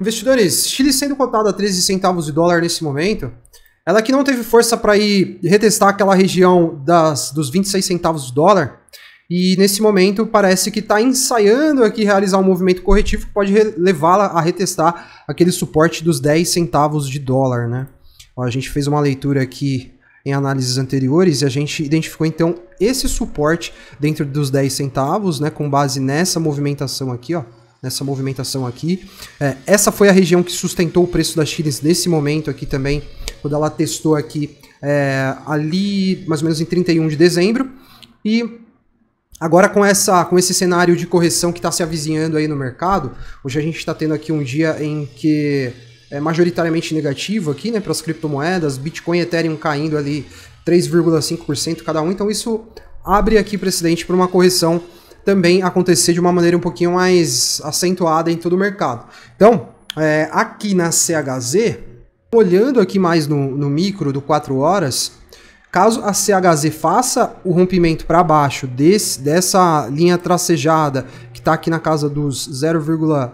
Investidores, Chile sendo cotado a 13 centavos de dólar nesse momento, ela que não teve força para ir retestar aquela região das, dos 26 centavos de dólar, e nesse momento parece que está ensaiando aqui realizar um movimento corretivo que pode levá-la a retestar aquele suporte dos 10 centavos de dólar, né? Ó, a gente fez uma leitura aqui em análises anteriores e a gente identificou então esse suporte dentro dos 10 centavos, né, com base nessa movimentação aqui, ó nessa movimentação aqui. É, essa foi a região que sustentou o preço da China nesse momento aqui também, quando ela testou aqui é, ali mais ou menos em 31 de dezembro. E agora com, essa, com esse cenário de correção que está se avizinhando aí no mercado, hoje a gente está tendo aqui um dia em que é majoritariamente negativo aqui, né, para as criptomoedas, Bitcoin e Ethereum caindo ali 3,5% cada um, então isso abre aqui precedente para uma correção também acontecer de uma maneira um pouquinho mais acentuada em todo o mercado. Então, é, aqui na CHZ, olhando aqui mais no, no micro do 4 horas, Caso a CHZ faça o rompimento para baixo desse, dessa linha tracejada que está aqui na casa dos 0,1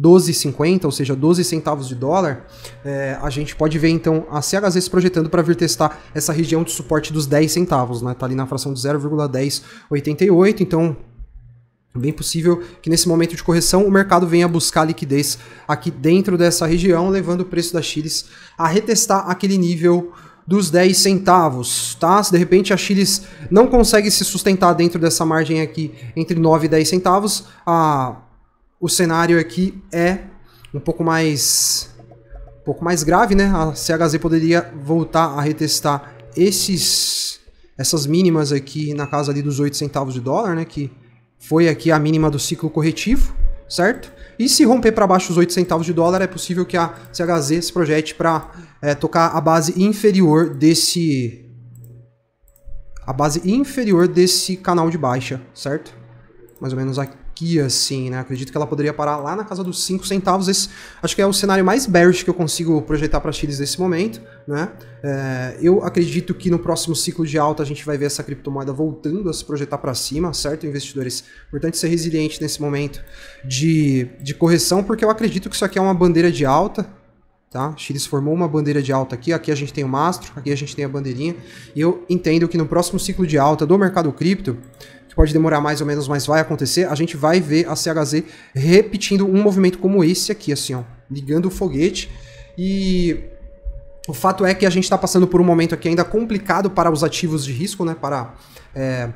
12,50, ou seja, 12 centavos de dólar, é, a gente pode ver então a CHZ se projetando para vir testar essa região de suporte dos 10 centavos, né? Tá ali na fração de 0,1088, então bem possível que nesse momento de correção o mercado venha buscar liquidez aqui dentro dessa região, levando o preço da Chiles a retestar aquele nível dos 10 centavos, tá? Se de repente a Chiles não consegue se sustentar dentro dessa margem aqui entre 9 e 10 centavos, a o cenário aqui é um pouco mais um pouco mais grave, né? A CHZ poderia voltar a retestar esses essas mínimas aqui na casa ali dos 8 centavos de dólar, né, que foi aqui a mínima do ciclo corretivo, certo? E se romper para baixo os 8 centavos de dólar, é possível que a CHZ se projete para é, tocar a base inferior desse a base inferior desse canal de baixa, certo? Mais ou menos aqui assim, né? Acredito que ela poderia parar lá na casa dos 5 centavos. Esse acho que é o cenário mais bearish que eu consigo projetar para Chiles nesse momento, né? É, eu acredito que no próximo ciclo de alta a gente vai ver essa criptomoeda voltando a se projetar para cima, certo, investidores? Importante ser resiliente nesse momento de, de correção, porque eu acredito que isso aqui é uma bandeira de alta, Tá? Chile se formou uma bandeira de alta aqui, aqui a gente tem o mastro, aqui a gente tem a bandeirinha, e eu entendo que no próximo ciclo de alta do mercado cripto, que pode demorar mais ou menos, mas vai acontecer, a gente vai ver a CHZ repetindo um movimento como esse aqui, assim, ó, ligando o foguete, e o fato é que a gente está passando por um momento aqui ainda complicado para os ativos de risco, né, para... É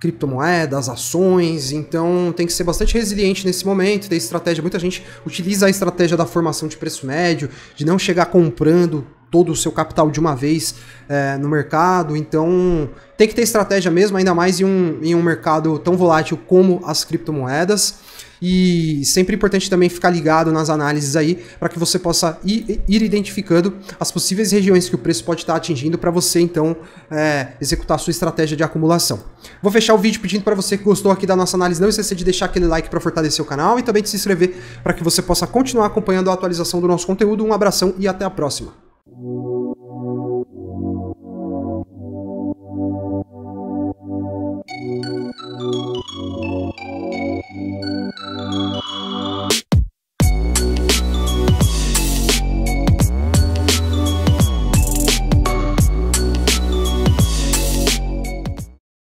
criptomoedas, ações, então tem que ser bastante resiliente nesse momento, Tem estratégia. Muita gente utiliza a estratégia da formação de preço médio, de não chegar comprando todo o seu capital de uma vez é, no mercado. Então tem que ter estratégia mesmo, ainda mais em um, em um mercado tão volátil como as criptomoedas. E sempre importante também ficar ligado nas análises aí para que você possa ir, ir, identificando as possíveis regiões que o preço pode estar atingindo para você então é, executar a sua estratégia de acumulação. Vou fechar o vídeo pedindo para você que gostou aqui da nossa análise não esquecer de deixar aquele like para fortalecer o canal e também de se inscrever para que você possa continuar acompanhando a atualização do nosso conteúdo. Um abração e até a próxima.